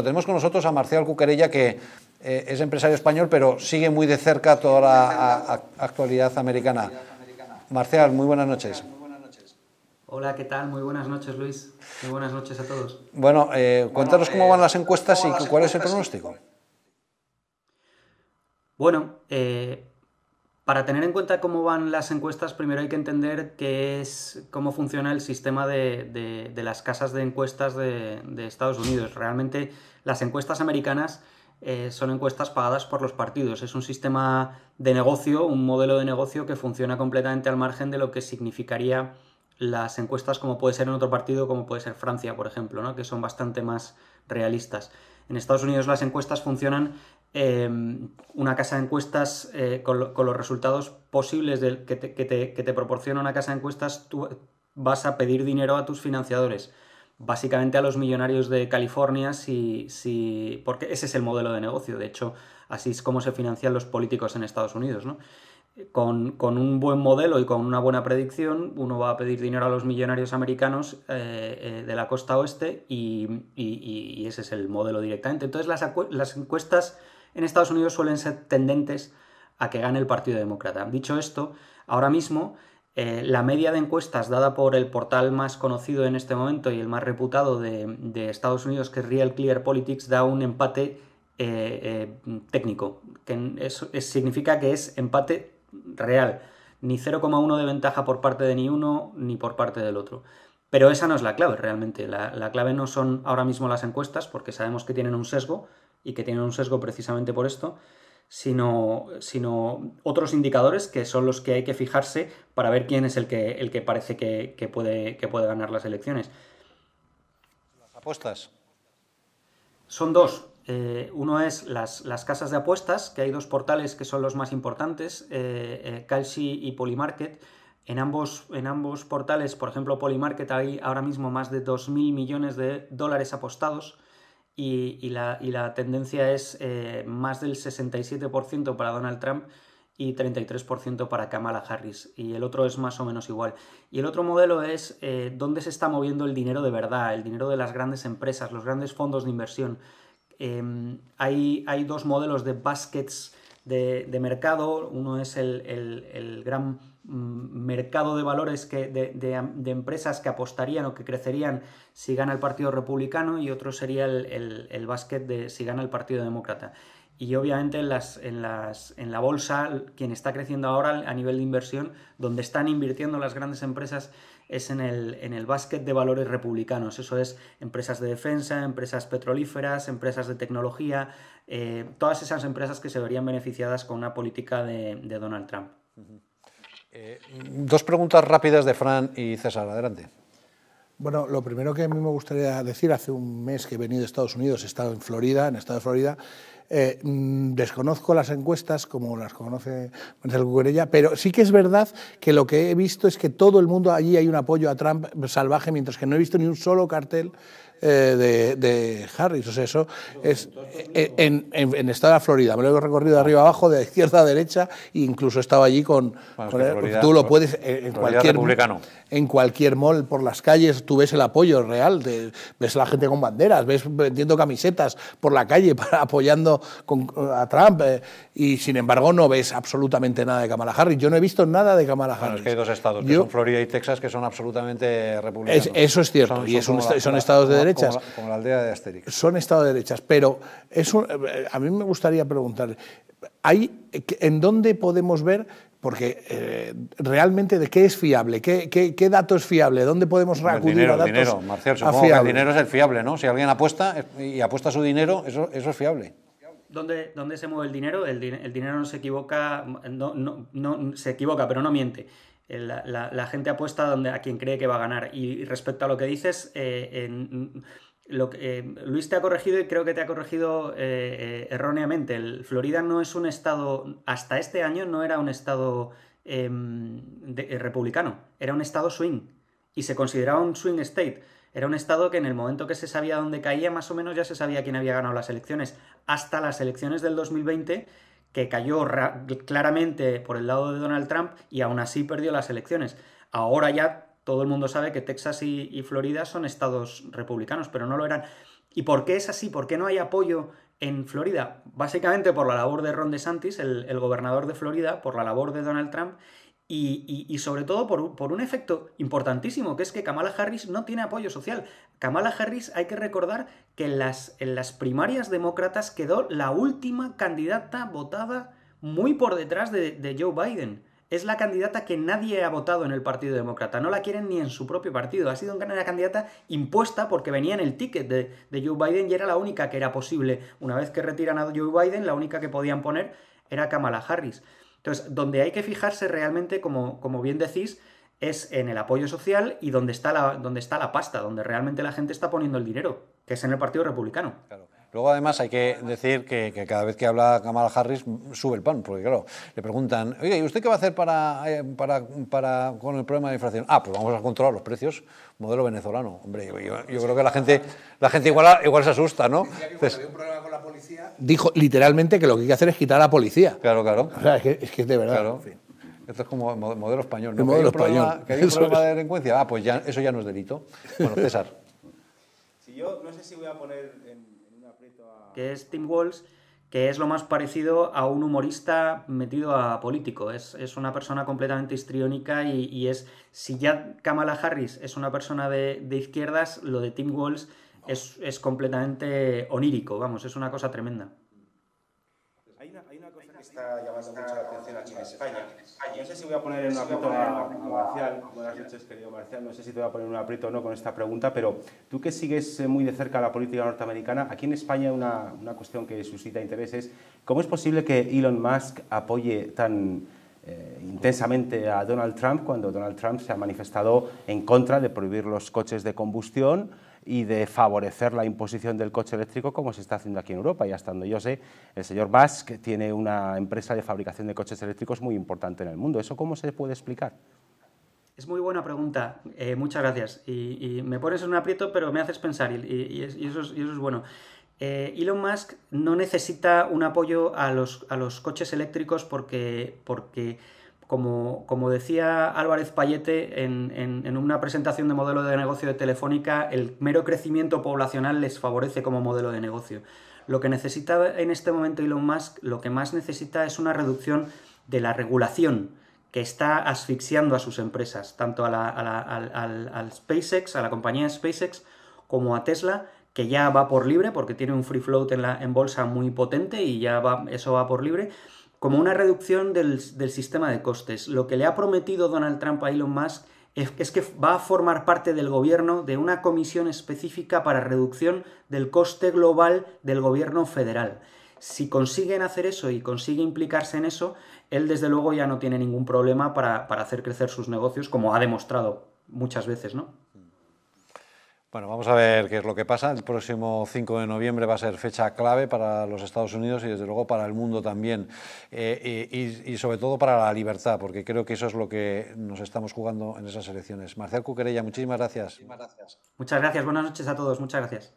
Tenemos con nosotros a Marcial Cuquerella, que eh, es empresario español, pero sigue muy de cerca toda la actualidad americana. Marcial, muy buenas noches. Hola, ¿qué tal? Muy buenas noches, Luis. Muy buenas noches a todos. Bueno, eh, cuéntanos cómo van las encuestas y cuál es el pronóstico. Bueno, eh, para tener en cuenta cómo van las encuestas, primero hay que entender qué es, cómo funciona el sistema de, las casas de encuestas de, Estados Unidos. Realmente las encuestas americanas eh, son encuestas pagadas por los partidos. Es un sistema de negocio, un modelo de negocio que funciona completamente al margen de lo que significaría las encuestas como puede ser en otro partido, como puede ser Francia, por ejemplo, ¿no? que son bastante más realistas. En Estados Unidos las encuestas funcionan Em, una casa de encuestas eh, con, los resultados posibles que, te, que, te, proporciona una casa de encuestas, tú vas a pedir dinero a tus financiadores, básicamente a los millonarios de California, si, si, porque ese es el modelo de negocio, de hecho, así es como se financian los políticos en Estados Unidos, Con, un buen modelo y con una buena predicción, uno va a pedir dinero a los millonarios americanos eh, eh, de la costa oeste y, ese es el modelo directamente. Entonces las encuestas en Estados Unidos suelen ser tendentes a que gane el Partido Demócrata. Dicho esto, ahora mismo eh, la media de encuestas dada por el portal más conocido en este momento y el más reputado de, Estados Unidos, que es Real Clear Politics, da un empate eh, eh, técnico, que significa que es empate real, ni 0,1 de ventaja por parte de ni uno ni por parte del otro. Pero esa no es la clave realmente, la clave no son ahora mismo las encuestas, porque sabemos que tienen un sesgo, y que tienen un sesgo precisamente por esto, sino, sino otros indicadores que son los que hay que fijarse para ver quién es el que, el que parece que, puede, que puede ganar las elecciones. ¿Las apuestas? Son dos. Eh, uno es las, casas de apuestas, que hay dos portales que son los más importantes, eh, eh Calci y Polymarket. En ambos, en ambos portales, por ejemplo, Polymarket hay ahora mismo más de 2.000 millones de dólares apostados y, la, tendencia es eh, más del 67% para Donald Trump y 33% para Kamala Harris. Y el otro es más o menos igual. Y el otro modelo es eh, dónde se está moviendo el dinero de verdad, el dinero de las grandes empresas, los grandes fondos de inversión. Em, hay, hay, dos modelos de baskets de, mercado, uno es el, gran mm, mercado de valores de, empresas que apostarían o que crecerían si gana el Partido Republicano y otro sería el, el básquet de si gana el Partido Demócrata. Y obviamente en, las, en, las, en la bolsa, quien está creciendo ahora a nivel de inversión, donde están invirtiendo las grandes empresas es en el, en el básquet de valores republicanos. Eso es empresas de defensa, empresas petrolíferas, empresas de tecnología, eh, todas esas empresas que se verían beneficiadas con una política de, Donald Trump. Eh, dos preguntas rápidas de Fran y César. Adelante. Bueno, lo primero que a mí me gustaría decir, hace un mes que he venido de Estados Unidos, he estado en Florida, en el estado de Florida, eh, mm, desconozco las encuestas como las conoce Marcel pero sí que es verdad que lo que he visto es que todo el mundo allí hay un apoyo a Trump salvaje, mientras que no he visto ni un solo cartel eh, de, Harris. O sea, eso es eh, en, estado de Florida. Me lo he recorrido de arriba abajo, de izquierda a derecha, e incluso he estado allí con. tú lo puedes. En, cualquier, en cualquier mall, por las calles, tú ves el apoyo real. De, ves a la gente con banderas, ves vendiendo camisetas por la calle para, apoyando con, a Trump eh, y sin embargo no ves absolutamente nada de Kamala Harris. Yo no he visto nada de Kamala Harris. es que hay dos estados, son Florida y Texas, que son absolutamente republicanos. eso es cierto, y son, estados de derechas. Como la, aldea de Asterix. Son estados de derechas, pero a mí me gustaría preguntar, ¿hay, ¿en dónde podemos ver porque eh, realmente de qué es fiable, qué, qué, dato es fiable, dónde podemos a datos. El dinero, Marcial, supongo que el dinero es el fiable, ¿no? Si alguien apuesta y apuesta su dinero, eso, eso es fiable. ¿Dónde, se mueve el dinero? El, dinero no se equivoca, no, no, se equivoca, pero no miente. Eh, la, gente apuesta donde, a quien cree que va a ganar. Y respecto a lo que dices, eh, eh, Luis te ha corregido y creo que te ha corregido erróneamente. El, Florida no es un estado, hasta este año no era un estado em, republicano, era un estado swing y se consideraba un swing state. Era un estado que en el momento que se sabía dónde caía, más o menos ya se sabía quién había ganado las elecciones. Hasta las elecciones del 2020, que cayó claramente por el lado de Donald Trump y aún así perdió las elecciones. Ahora ya todo el mundo sabe que Texas y, Florida son estados republicanos, pero no lo eran. ¿Y por qué es así? ¿Por qué no hay apoyo en Florida? Básicamente por la labor de Ron DeSantis, el gobernador de Florida, por la labor de Donald Trump y, sobre todo por, un efecto importantísimo, que es que Kamala Harris no tiene apoyo social. Kamala Harris, hay que recordar que en las, en las primarias demócratas quedó la última candidata votada muy por detrás de, Joe Biden es la candidata que nadie ha votado en el Partido Demócrata. No la quieren ni en su propio partido. Ha sido una candidata impuesta porque venía en el ticket de, de, Joe Biden y era la única que era posible. Una vez que retiran a Joe Biden, la única que podían poner era Kamala Harris. Entonces, donde hay que fijarse realmente, como, como bien decís, es en el apoyo social y donde está, la, donde está la pasta, donde realmente la gente está poniendo el dinero, que es en el Partido Republicano. Claro. Luego, además, hay que decir que, cada vez que habla Kamala Harris mm, sube el pan, porque claro, le preguntan, oye, ¿y usted qué va a hacer para, eh, para, para, con el problema de la inflación? Ah, pues vamos a controlar los precios, modelo venezolano. Hombre, yo, creo que la gente, la gente igual, igual se asusta, ¿no? dijo literalmente que lo que hay que hacer es quitar a la policía. Claro, claro. O sea, es que es, de verdad. Claro. Esto es como modelo español. ¿no? El modelo español. Problema, hay problema de delincuencia. Ah, pues ya, eso ya no es delito. Bueno, César. si yo no sé si voy a poner que es Tim Walls, que es lo más parecido a un humorista metido a político. Es, una persona completamente histriónica y, es, si ya Kamala Harris es una persona de, izquierdas, lo de Tim Walls es completamente onírico, vamos, es una cosa tremenda hay una cosa que está llamando mucho la atención aquí en España. No sé si voy a poner en un aprieto a, Marcial. Buenas noches, querido Marcial. No sé si te voy a poner un aprieto o no con esta pregunta, pero tú que sigues eh, muy de cerca la política norteamericana, aquí en España una, una cuestión que suscita interés es cómo es posible que Elon Musk apoye tan eh, intensamente a Donald Trump cuando Donald Trump se ha manifestado en contra de prohibir los coches de combustión y de favorecer la imposición del coche eléctrico como se está haciendo aquí en Europa. Y hasta donde yo sé, el señor Musk tiene una empresa de fabricación de coches eléctricos muy importante en el mundo. ¿Eso cómo se puede explicar? Es muy buena pregunta, eh, muchas gracias. Y, me pones en un aprieto, pero me haces pensar y eso es bueno. Eh, Elon Musk no necesita un apoyo a los, coches eléctricos porque, como, decía Álvarez Payete en, una presentación de modelo de negocio de Telefónica, el mero crecimiento poblacional les favorece como modelo de negocio. Lo que necesita en este momento Elon Musk, lo que más necesita es una reducción de la regulación que está asfixiando a sus empresas, tanto a al, SpaceX, a la compañía SpaceX, como a Tesla, que ya va por libre, porque tiene un free float en, la, en bolsa muy potente y ya va, eso va por libre, como una reducción del, sistema de costes. Lo que le ha prometido Donald Trump a Elon Musk es, que va a formar parte del gobierno de una comisión específica para reducción del coste global del gobierno federal. Si consiguen hacer eso y consigue implicarse en eso, él desde luego ya no tiene ningún problema para hacer crecer sus negocios, como ha demostrado muchas veces, ¿no? Bueno, vamos a ver qué es lo que pasa. El próximo 5 de noviembre va a ser fecha clave para los Estados Unidos y desde luego para el mundo también. Eh, y, y, sobre todo para la libertad, porque creo que eso es lo que nos estamos jugando en esas elecciones. Marcial Cuquerella, muchísimas gracias. Muchas gracias. Buenas noches a todos. Muchas gracias.